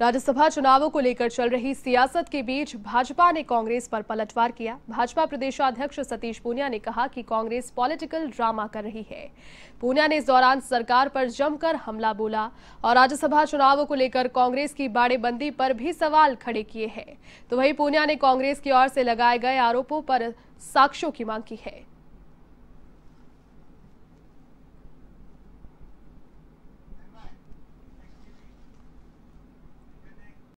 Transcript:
राज्यसभा चुनावों को लेकर चल रही सियासत के बीच भाजपा ने कांग्रेस पर पलटवार किया भाजपा प्रदेशाध्यक्ष सतीश पूनिया ने कहा कि कांग्रेस पॉलिटिकल ड्रामा कर रही है पूनिया ने इस दौरान सरकार पर जमकर हमला बोला और राज्यसभा चुनावों को लेकर कांग्रेस की बाड़ेबंदी पर भी सवाल खड़े किए हैं तो वही पूनिया ने कांग्रेस की ओर से लगाए गए आरोपों पर साक्ष्यों की मांग की है